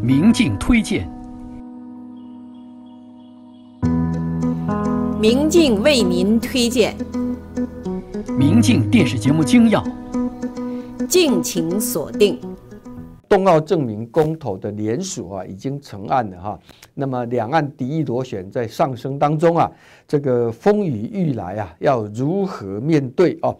明镜推荐，明镜为您推荐，明镜电视节目精要，敬请锁定。冬奥证明公投的联署啊，已经成案了哈。那么，两岸敌意螺旋在上升当中啊，这个风雨欲来啊，要如何面对哦？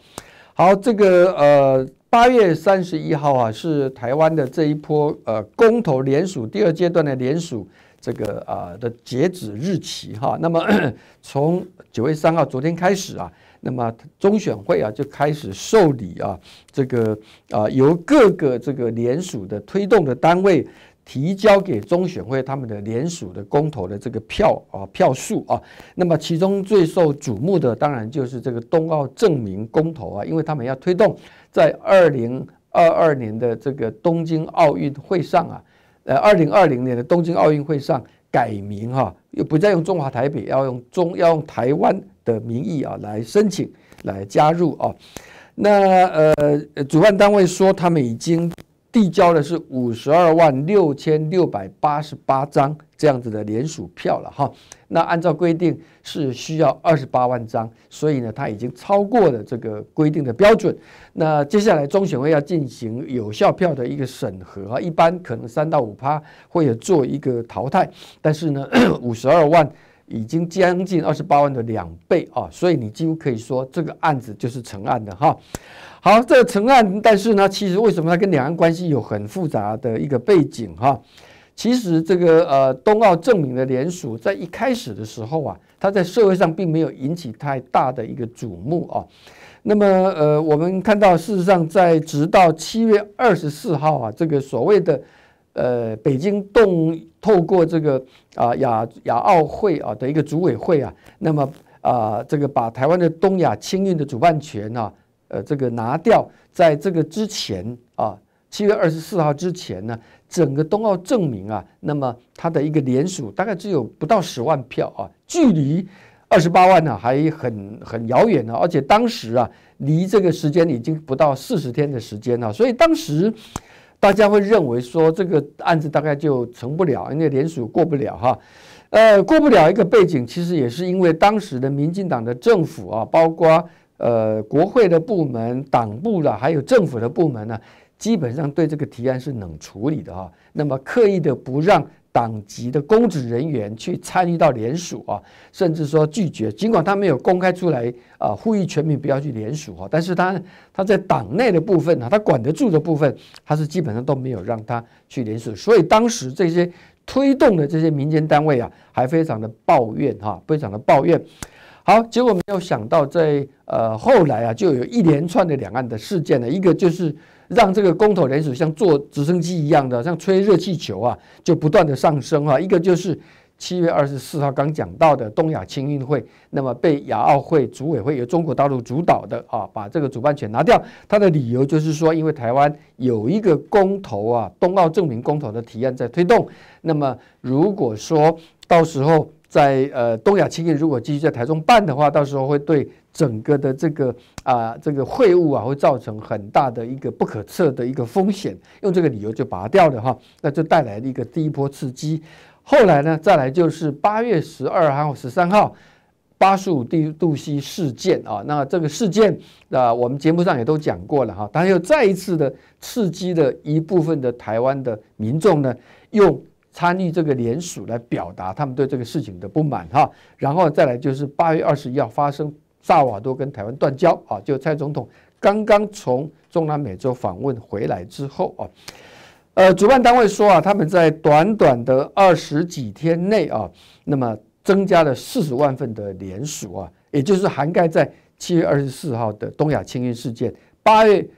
好，这个呃，八月三十一号啊，是台湾的这一波呃公投联署第二阶段的联署这个啊的截止日期哈。那么 从九月三号昨天开始啊，那么中选会啊就开始受理啊，这个啊由各个这个联署的推动的单位。提交给中选会他们的联署的公投的这个票啊票数啊，那么其中最受瞩目的当然就是这个冬奥证明公投啊，因为他们要推动在二零二二年的这个东京奥运会上啊，呃二零二零年的东京奥运会上改名哈，又不再用中华台北，要用中要用台湾的名义啊来申请来加入啊，那呃主办单位说他们已经。递交的是五十二万六千六百八十八张这样子的联署票了哈，那按照规定是需要二十八万张，所以呢，他已经超过了这个规定的标准。那接下来中选会要进行有效票的一个审核啊，一般可能三到五趴会有做一个淘汰，但是呢，五十二万已经将近二十八万的两倍啊，所以你几乎可以说这个案子就是成案的哈。好，这个陈案，但是呢，其实为什么它跟两岸关系有很复杂的一个背景哈？其实这个呃，冬奥证明的联署，在一开始的时候啊，它在社会上并没有引起太大的一个瞩目啊。那么呃，我们看到事实上，在直到七月二十四号啊，这个所谓的呃，北京动透过这个啊亚亚奥会啊的一个组委会啊，那么啊这个把台湾的东亚青运的主办权啊。呃，这个拿掉，在这个之前啊，七月二十四号之前呢，整个冬奥证明啊，那么它的一个联署大概只有不到十万票啊，距离二十八万呢还很很遥远呢，而且当时啊，离这个时间已经不到四十天的时间了，所以当时大家会认为说这个案子大概就成不了，因为联署过不了哈，呃，过不了一个背景，其实也是因为当时的民进党的政府啊，包括。呃，国会的部门、党部的，还有政府的部门呢，基本上对这个提案是冷处理的哈。那么刻意的不让党籍的公职人员去参与到联署啊，甚至说拒绝。尽管他没有公开出来啊，呼吁全民不要去联署啊，但是他他在党内的部分呢，他管得住的部分，他是基本上都没有让他去联署。所以当时这些推动的这些民间单位啊，还非常的抱怨哈，非常的抱怨。好，结果没有想到，在呃后来啊，就有一连串的两岸的事件呢。一个就是让这个公投联署像坐直升机一样的，像吹热气球啊，就不断的上升啊。一个就是七月二十四号刚讲到的东亚青运会，那么被亚奥会组委会由中国大陆主导的啊，把这个主办权拿掉。他的理由就是说，因为台湾有一个公投啊，东奥证明公投的提案在推动。那么如果说到时候。在呃，东亚青年如果继续在台中办的话，到时候会对整个的这个啊，这个会务啊，会造成很大的一个不可测的一个风险。用这个理由就拔掉了哈，那就带来了一个第一波刺激。后来呢，再来就是八月十二号、十三号八十五度杜溪事件啊，那这个事件啊，我们节目上也都讲过了哈，它又再一次的刺激了一部分的台湾的民众呢，用。参与这个联署来表达他们对这个事情的不满哈，然后再来就是八月二十一号发生萨瓦多跟台湾断交啊，就蔡总统刚刚从中南美洲访问回来之后啊，呃，主办单位说啊，他们在短短的二十几天内啊，那么增加了四十万份的联署啊，也就是涵盖在七月二十四号的东亚青运事件八月。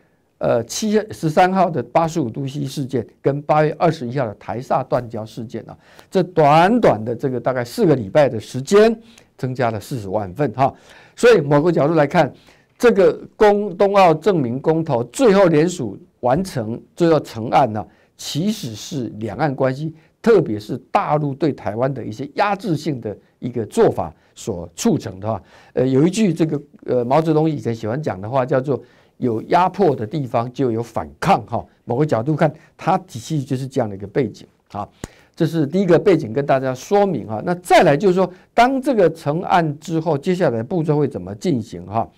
呃，七月十三号的八十五度 C 事件跟八月二十一号的台厦断交事件啊，这短短的这个大概四个礼拜的时间，增加了四十万份哈。所以某个角度来看，这个公冬奥证明公投最后联署完成最后成案了，其实是两岸关系，特别是大陆对台湾的一些压制性的一个做法所促成的啊。呃，有一句这个呃毛泽东以前喜欢讲的话叫做。有压迫的地方就有反抗哈，某个角度看，它体系就是这样的一个背景啊，这是第一个背景跟大家说明哈。那再来就是说，当这个成案之后，接下来步骤会怎么进行哈？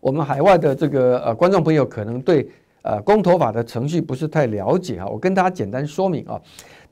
我们海外的这个呃观众朋友可能对呃公投法的程序不是太了解哈，我跟大家简单说明啊。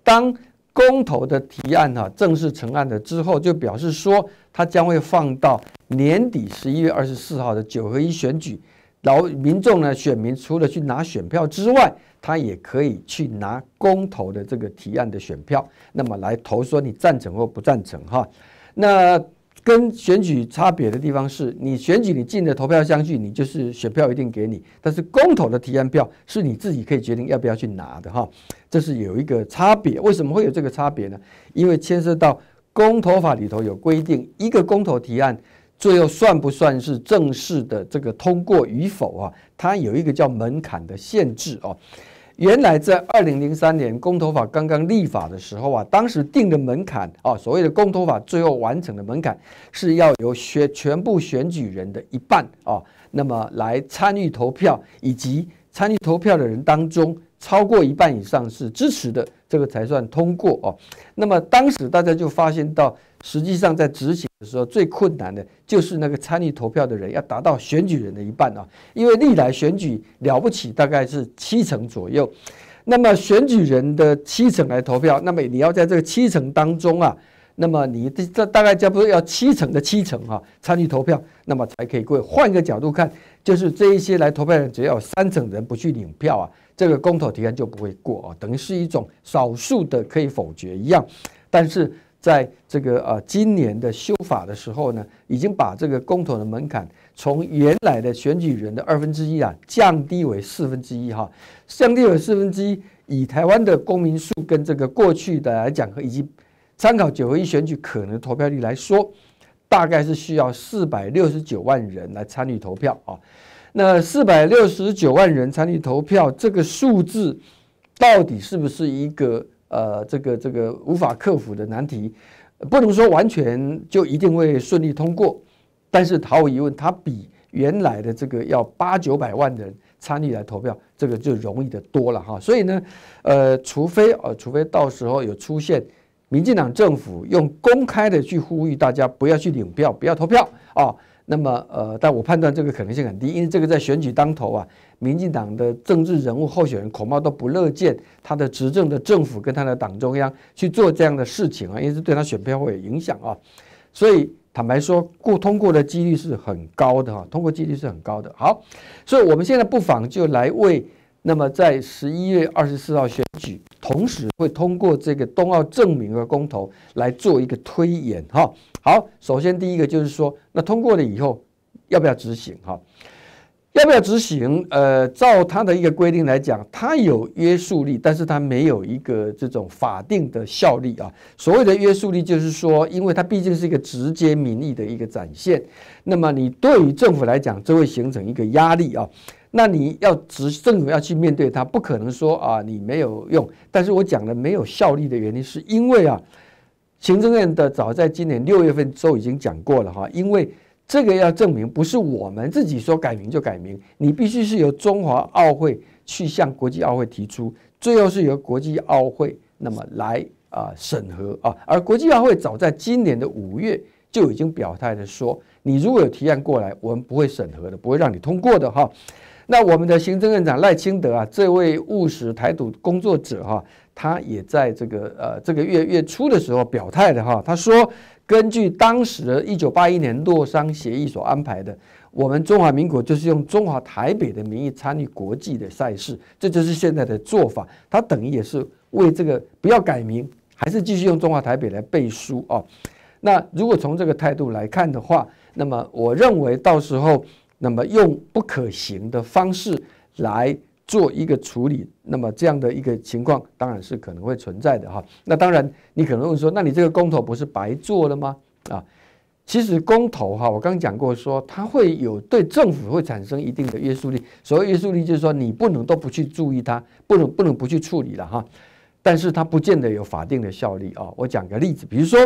当公投的提案哈正式成案了之后，就表示说它将会放到年底十一月二十四号的九合一选举。老民众呢？选民除了去拿选票之外，他也可以去拿公投的这个提案的选票，那么来投说你赞成或不赞成哈。那跟选举差别的地方是你选举你进了投票箱去，你就是选票一定给你；但是公投的提案票是你自己可以决定要不要去拿的哈。这是有一个差别。为什么会有这个差别呢？因为牵涉到公投法里头有规定，一个公投提案。最后算不算是正式的这个通过与否啊？它有一个叫门槛的限制哦。原来在二零零三年公投法刚刚立法的时候啊，当时定的门槛啊，所谓的公投法最后完成的门槛是要有选全部选举人的一半啊，那么来参与投票，以及参与投票的人当中超过一半以上是支持的，这个才算通过哦。那么当时大家就发现到。实际上，在执行的时候，最困难的就是那个参与投票的人要达到选举人的一半啊，因为历来选举了不起大概是七成左右，那么选举人的七成来投票，那么你要在这个七成当中啊，那么你这大概差不多要七成的七成哈参与投票，那么才可以过。换个角度看，就是这一些来投票人只要三成人不去领票啊，这个公投提案就不会过啊，等于是一种少数的可以否决一样，但是。在这个啊，今年的修法的时候呢，已经把这个公投的门槛从原来的选举人的二分之一啊，降低为四分之一哈，降低为四分之一。以台湾的公民数跟这个过去的来讲，以及参考九合一选举可能投票率来说，大概是需要四百六十九万人来参与投票啊。那四百六十九万人参与投票这个数字，到底是不是一个？呃，这个这个无法克服的难题，不能说完全就一定会顺利通过，但是毫无疑问，它比原来的这个要八九百万人参与来投票，这个就容易的多了哈。所以呢，呃，除非呃，除非到时候有出现，民进党政府用公开的去呼吁大家不要去领票，不要投票啊。那么，呃，但我判断这个可能性很低，因为这个在选举当头啊，民进党的政治人物候选人恐怕都不乐见他的执政的政府跟他的党中央去做这样的事情啊，因为是对他选票会有影响啊。所以坦白说，过通过的几率是很高的哈，通过几率是很高的。好，所以我们现在不妨就来为。那么，在十一月二十四号选举同时，会通过这个冬奥证明的公投来做一个推演哈。好，首先第一个就是说，那通过了以后，要不要执行哈？要不要执行？呃，照他的一个规定来讲，它有约束力，但是它没有一个这种法定的效力啊。所谓的约束力，就是说，因为它毕竟是一个直接民意的一个展现，那么你对于政府来讲，就会形成一个压力啊。那你要执政府要去面对他，不可能说啊你没有用。但是我讲的没有效力的原因，是因为啊，行政院的早在今年六月份就已经讲过了哈。因为这个要证明不是我们自己说改名就改名，你必须是由中华奥会去向国际奥会提出，最后是由国际奥会那么来啊审核啊。而国际奥会早在今年的五月就已经表态的说，你如果有提案过来，我们不会审核的，不会让你通过的哈。那我们的行政院长赖清德啊，这位务实台独工作者哈，他也在这个呃这个月月初的时候表态的哈，他说根据当时一九八一年洛桑协议所安排的，我们中华民国就是用中华台北的名义参与国际的赛事，这就是现在的做法。他等于也是为这个不要改名，还是继续用中华台北来背书啊。那如果从这个态度来看的话，那么我认为到时候。那么用不可行的方式来做一个处理，那么这样的一个情况当然是可能会存在的哈。那当然你可能会说，那你这个公投不是白做了吗？啊，其实公投哈，我刚讲过说，它会有对政府会产生一定的约束力，所谓约束力就是说你不能都不去注意它，不能不能不去处理了哈。但是它不见得有法定的效力啊。我讲个例子，比如说。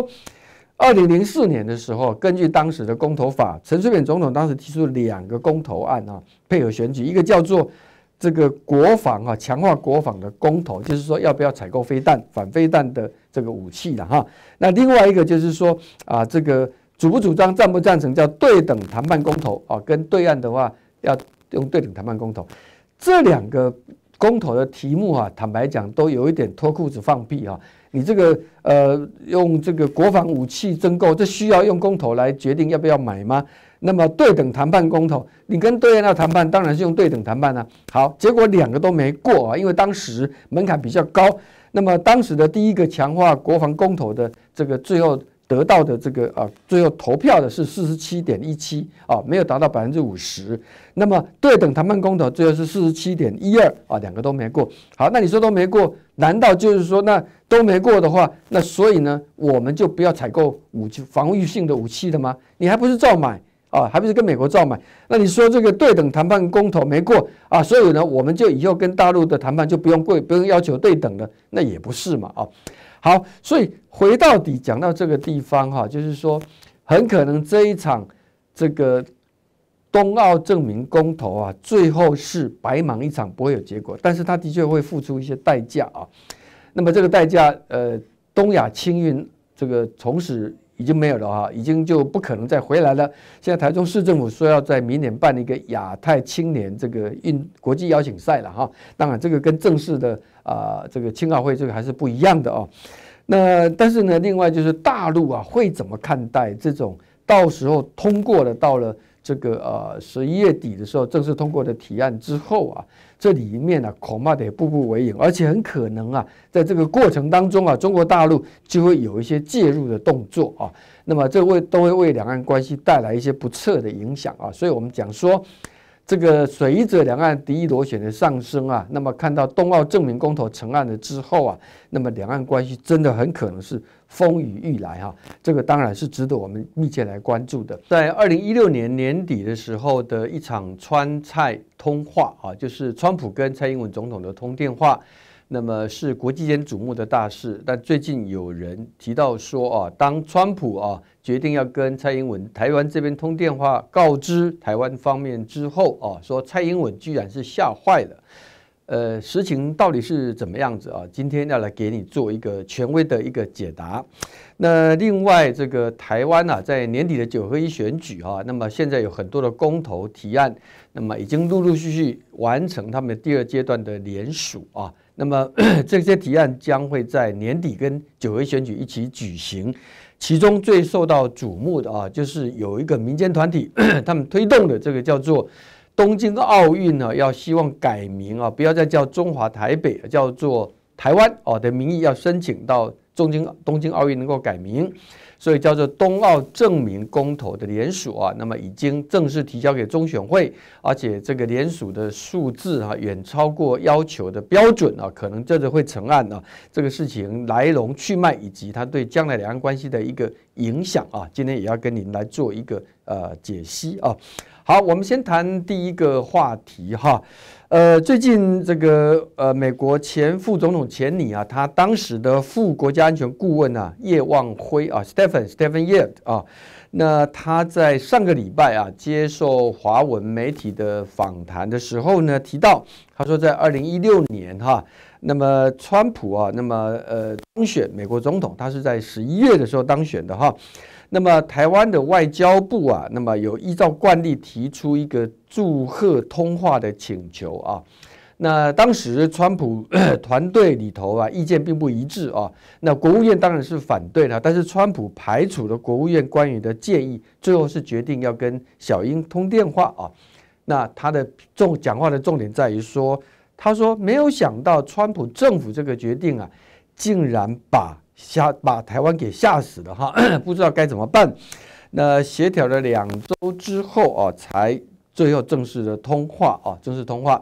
二零零四年的时候，根据当时的公投法，陈水扁总统当时提出两个公投案啊，配合选举，一个叫做这个国防啊，强化国防的公投，就是说要不要采购飞弹、反飞弹的这个武器了哈。那另外一个就是说啊，这个主不主张、赞不赞成，叫对等谈判公投啊，跟对岸的话要用对等谈判公投，这两个。公投的题目啊，坦白讲都有一点脱裤子放屁啊！你这个呃，用这个国防武器增购，这需要用公投来决定要不要买吗？那么对等谈判公投，你跟对岸要谈判，当然是用对等谈判啊。好，结果两个都没过啊，因为当时门槛比较高。那么当时的第一个强化国防公投的这个最后。得到的这个啊，最后投票的是四十七点一七啊，没有达到百分之五十。那么对等谈判公投最后是四十七点一二啊，两个都没过。好，那你说都没过，难道就是说那都没过的话，那所以呢，我们就不要采购武器防御性的武器的吗？你还不是照买啊，还不是跟美国照买？那你说这个对等谈判公投没过啊，所以呢，我们就以后跟大陆的谈判就不用贵，不用要求对等了？那也不是嘛，啊。好，所以回到底讲到这个地方哈，就是说，很可能这一场这个冬奥证明公投啊，最后是白忙一场，不会有结果。但是他的确会付出一些代价啊。那么这个代价，呃，东亚青运这个从此。已经没有了哈，已经就不可能再回来了。现在台中市政府说要在明年办一个亚太青年这个运国际邀请赛了哈，当然这个跟正式的啊这个青奥会这个还是不一样的哦。那但是呢，另外就是大陆啊会怎么看待这种到时候通过了到了。这个呃十一月底的时候正式通过的提案之后啊，这里面呢恐怕得步步为营，而且很可能啊，在这个过程当中啊，中国大陆就会有一些介入的动作啊，那么这为都会为两岸关系带来一些不测的影响啊，所以我们讲说。这个随着两岸敌意螺旋的上升啊，那么看到冬奥证明公投成案了之后啊，那么两岸关系真的很可能是风雨欲来哈，这个当然是值得我们密切来关注的。在二零一六年年底的时候的一场川菜通话啊，就是川普跟蔡英文总统的通电话。那么是国际间瞩目的大事，但最近有人提到说啊，当川普啊决定要跟蔡英文台湾这边通电话告知台湾方面之后啊，说蔡英文居然是吓坏了。呃，实情到底是怎么样子啊？今天要来给你做一个权威的一个解答。那另外，这个台湾啊，在年底的九合一选举啊，那么现在有很多的公投提案，那么已经陆陆续续完成他们的第二阶段的联署啊。那么 这些提案将会在年底跟九合一选举一起举行。其中最受到瞩目的啊，就是有一个民间团体 他们推动的这个叫做。东京奥运呢，要希望改名啊，不要再叫中华台北，叫做台湾哦的名义，要申请到东京东京奥运能够改名，所以叫做冬奥证明公投的联署啊，那么已经正式提交给中选会，而且这个联署的数字啊，远超过要求的标准啊，可能这的会成案啊。这个事情来龙去脉以及它对将来两岸关系的一个影响啊，今天也要跟您来做一个呃解析啊。好，我们先谈第一个话题哈，呃，最近这个呃，美国前副总统前你啊，他当时的副国家安全顾问呢，叶望辉啊，Stephen Stephen y a r 啊，那他在上个礼拜啊，接受华文媒体的访谈的时候呢，提到他说，在二零一六年哈，那么川普啊，那么呃当选美国总统，他是在十一月的时候当选的哈。那么台湾的外交部啊，那么有依照惯例提出一个祝贺通话的请求啊。那当时川普团队里头啊，意见并不一致啊。那国务院当然是反对的，但是川普排除了国务院官员的建议，最后是决定要跟小英通电话啊。那他的重讲话的重点在于说，他说没有想到川普政府这个决定啊，竟然把。吓把台湾给吓死了哈，不知道该怎么办。那协调了两周之后啊，才最后正式的通话啊，正式通话。